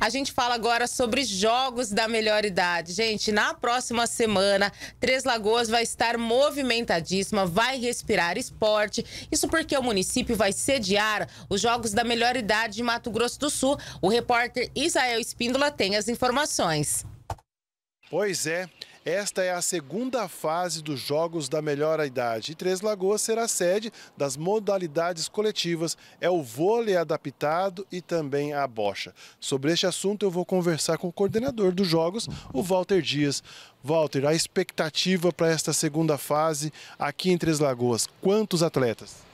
A gente fala agora sobre jogos da melhor idade. Gente, na próxima semana, Três Lagoas vai estar movimentadíssima, vai respirar esporte. Isso porque o município vai sediar os Jogos da Melhor Idade de Mato Grosso do Sul. O repórter Isael Espíndola tem as informações. Pois é, esta é a segunda fase dos Jogos da Melhor Idade e Três Lagoas será sede das modalidades coletivas, é o vôlei adaptado e também a bocha. Sobre este assunto eu vou conversar com o coordenador dos Jogos, o Walter Dias. Walter, a expectativa para esta segunda fase aqui em Três Lagoas, quantos atletas?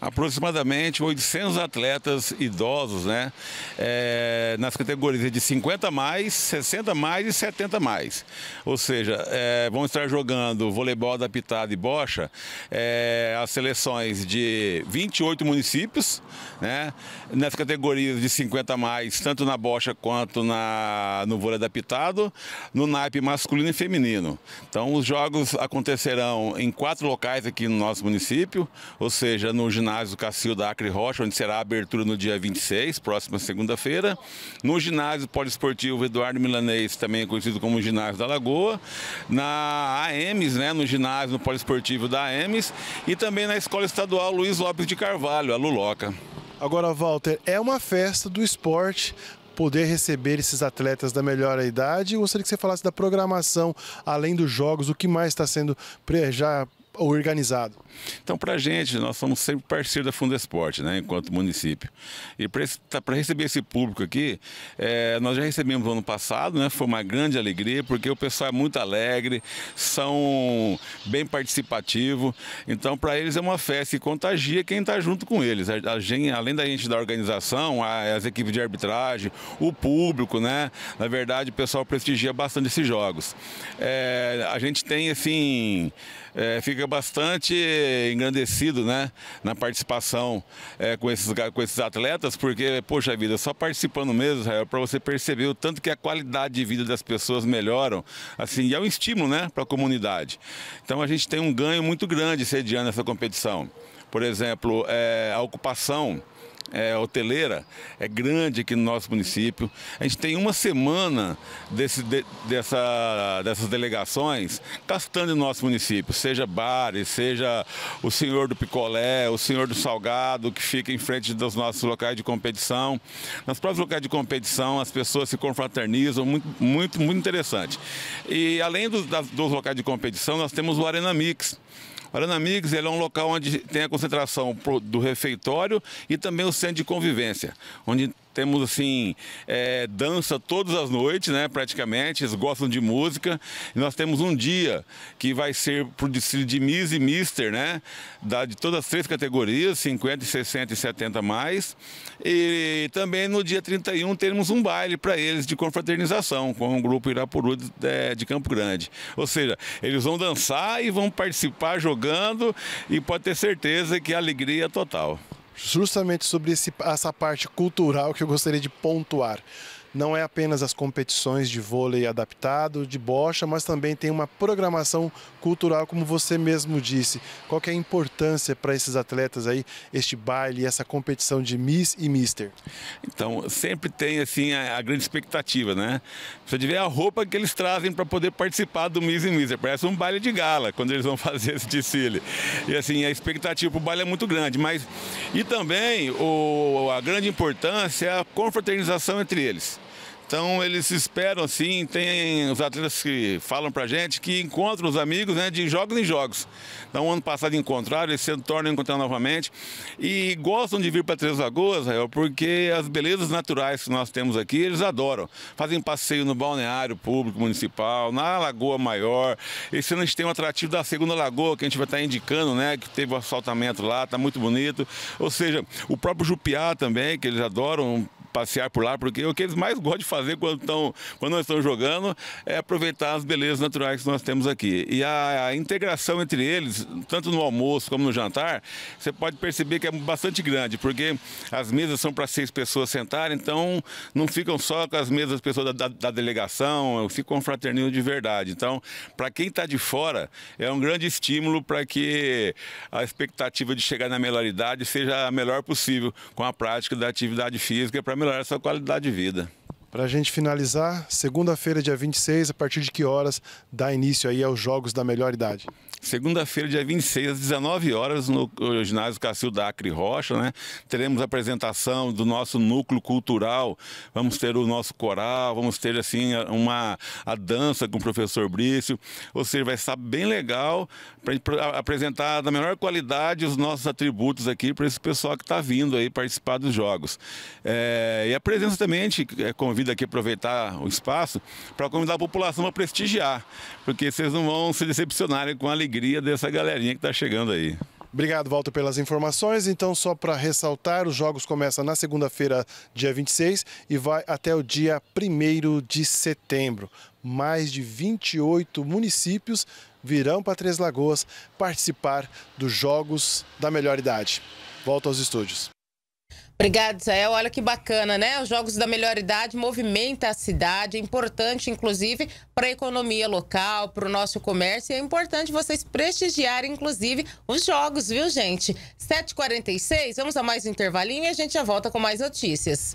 aproximadamente 800 atletas idosos, né? É, nas categorias de 50 mais, 60 mais e 70 mais. Ou seja, é, vão estar jogando voleibol adaptado e bocha é, as seleções de 28 municípios, né? Nas categorias de 50 mais, tanto na bocha quanto na, no vôlei adaptado, no naipe masculino e feminino. Então, os jogos acontecerão em quatro locais aqui no nosso município, ou seja, no no ginásio da Acre Rocha, onde será a abertura no dia 26, próxima segunda-feira. No ginásio poliesportivo Eduardo Milanês, também conhecido como ginásio da Lagoa. Na AMES, né, no ginásio no poliesportivo da AMES. E também na Escola Estadual Luiz Lopes de Carvalho, a Luloca. Agora, Walter, é uma festa do esporte poder receber esses atletas da melhor idade. Eu gostaria que você falasse da programação, além dos jogos, o que mais está sendo já organizado? Então, para a gente, nós somos sempre parceiros da Esporte, né, enquanto município. E para tá, receber esse público aqui, é, nós já recebemos ano passado, né, foi uma grande alegria, porque o pessoal é muito alegre, são bem participativo. Então, para eles é uma festa e contagia quem está junto com eles. A, gente, além da gente da organização, as equipes de arbitragem, o público, né? Na verdade, o pessoal prestigia bastante esses jogos. É, a gente tem, assim é, fica bastante engrandecido né, na participação é, com, esses, com esses atletas, porque, poxa vida, só participando mesmo, Israel, para você perceber o tanto que a qualidade de vida das pessoas melhoram, assim, e é um estímulo né, para a comunidade. Então a gente tem um ganho muito grande sediando essa competição. Por exemplo, é, a ocupação é, hoteleira é grande aqui no nosso município. A gente tem uma semana desse, de, dessa, dessas delegações gastando no nosso município, seja bares, seja o senhor do picolé, o senhor do salgado, que fica em frente dos nossos locais de competição. Nos próprios locais de competição, as pessoas se confraternizam, muito, muito, muito interessante. E além das, dos locais de competição, nós temos o Arena Mix Arana Mix é um local onde tem a concentração do refeitório e também o centro de convivência, onde temos assim, é, dança todas as noites, né? Praticamente, eles gostam de música. E nós temos um dia que vai ser para o desfile de Miss e Mister, né? Da, de todas as três categorias, 50, 60 e 70 mais. E também no dia 31 teremos um baile para eles de confraternização com o grupo Irapuru de, de, é, de Campo Grande. Ou seja, eles vão dançar e vão participar jogando e pode ter certeza que a é alegria é total justamente sobre esse, essa parte cultural que eu gostaria de pontuar não é apenas as competições de vôlei adaptado, de bocha, mas também tem uma programação cultural, como você mesmo disse. Qual é a importância para esses atletas aí, este baile, essa competição de Miss e Mister? Então, sempre tem assim a, a grande expectativa, né? Você vê ver a roupa que eles trazem para poder participar do Miss e Mister. Parece um baile de gala quando eles vão fazer esse desfile. E assim, a expectativa para o baile é muito grande, mas e também o, a grande importância é a confraternização entre eles. Então eles esperam assim, tem os atletas que falam pra gente que encontram os amigos né, de jogos em jogos. Então ano passado encontraram, esse ano tornam encontrar novamente. E gostam de vir para Três Lagoas, Rael, porque as belezas naturais que nós temos aqui, eles adoram. Fazem passeio no balneário público municipal, na Lagoa Maior. Esse ano a gente tem um atrativo da Segunda Lagoa, que a gente vai estar tá indicando, né? Que teve o um assaltamento lá, tá muito bonito. Ou seja, o próprio Jupiá também, que eles adoram passear por lá, porque o que eles mais gostam de fazer quando, tão, quando nós estamos jogando é aproveitar as belezas naturais que nós temos aqui. E a, a, integração entre eles, tanto no almoço como no jantar, você pode perceber que é bastante grande, porque as mesas são para seis pessoas sentar, então não ficam só com as mesas das pessoas da, da, da delegação, ficam um fraterninho de verdade. Então, para quem está de fora, é um grande estímulo para que a expectativa de chegar na melhoridade seja a melhor possível com a prática da atividade física para melhorar a sua qualidade de vida. Para a gente finalizar, segunda-feira, dia 26, a partir de que horas dá início aí aos Jogos da Melhor Idade? Segunda-feira, dia 26, às 19 horas, no ginásio Cacil da Acre Rocha, né? Teremos a apresentação do nosso núcleo cultural, vamos ter o nosso coral, vamos ter, assim, uma, a dança com o professor Brício, ou seja, vai estar bem legal para apresentar da melhor qualidade os nossos atributos aqui para esse pessoal que está vindo aí participar dos Jogos. É, e a presença também, a gente é, convida vida aqui, aproveitar o espaço, para convidar a população a prestigiar, porque vocês não vão se decepcionarem com a alegria dessa galerinha que está chegando aí. Obrigado, Walter, pelas informações. Então, só para ressaltar, os jogos começam na segunda-feira, dia 26, e vai até o dia 1 de setembro. Mais de 28 municípios virão para Três Lagoas participar dos Jogos da Melhor Idade. Volto aos estúdios. Obrigada, Israel. Olha que bacana, né? Os Jogos da Melhor Idade movimentam a cidade, é importante, inclusive, para a economia local, para o nosso comércio. E é importante vocês prestigiarem, inclusive, os jogos, viu, gente? 7h46, vamos a mais um intervalinho e a gente já volta com mais notícias.